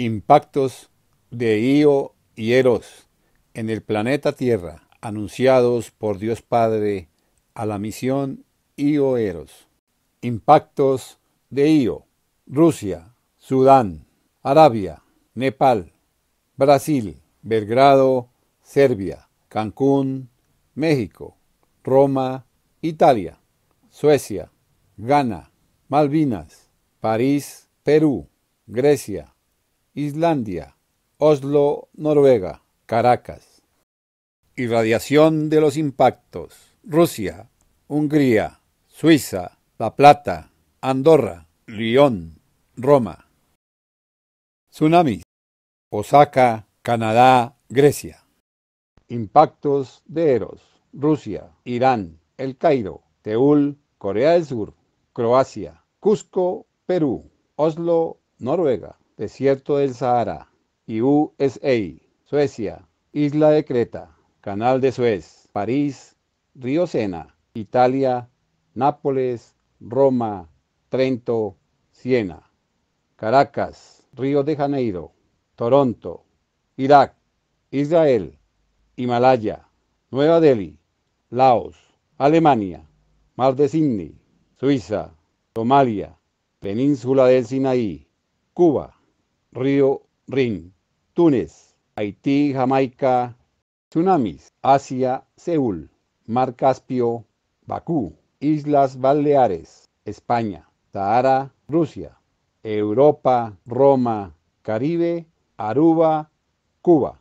impactos de Io y Eros en el planeta Tierra, anunciados por Dios Padre a la misión Io Eros. Impactos de Io, Rusia, Sudán, Arabia, Nepal, Brasil, Belgrado, Serbia, Cancún, México, Roma, Italia, Suecia, Ghana, Malvinas, París, Perú, Grecia, Islandia, Oslo, Noruega, Caracas. Irradiación de los impactos. Rusia, Hungría, Suiza, La Plata, Andorra, Lyon, Roma. Tsunamis. Osaka, Canadá, Grecia. Impactos de Eros. Rusia, Irán, El Cairo, Teúl, Corea del Sur, Croacia, Cusco, Perú, Oslo, Noruega. Desierto del Sahara, USA, Suecia, Isla de Creta, Canal de Suez, París, Río Sena, Italia, Nápoles, Roma, Trento, Siena, Caracas, Río de Janeiro, Toronto, Irak, Israel, Himalaya, Nueva Delhi, Laos, Alemania, Mar de Sydney, Suiza, Somalia, Península del Sinaí, Cuba río Rin, Túnez, Haití, Jamaica, tsunamis, Asia, Seúl, Mar Caspio, Bakú, Islas Baleares, España, Sahara, Rusia, Europa, Roma, Caribe, Aruba, Cuba.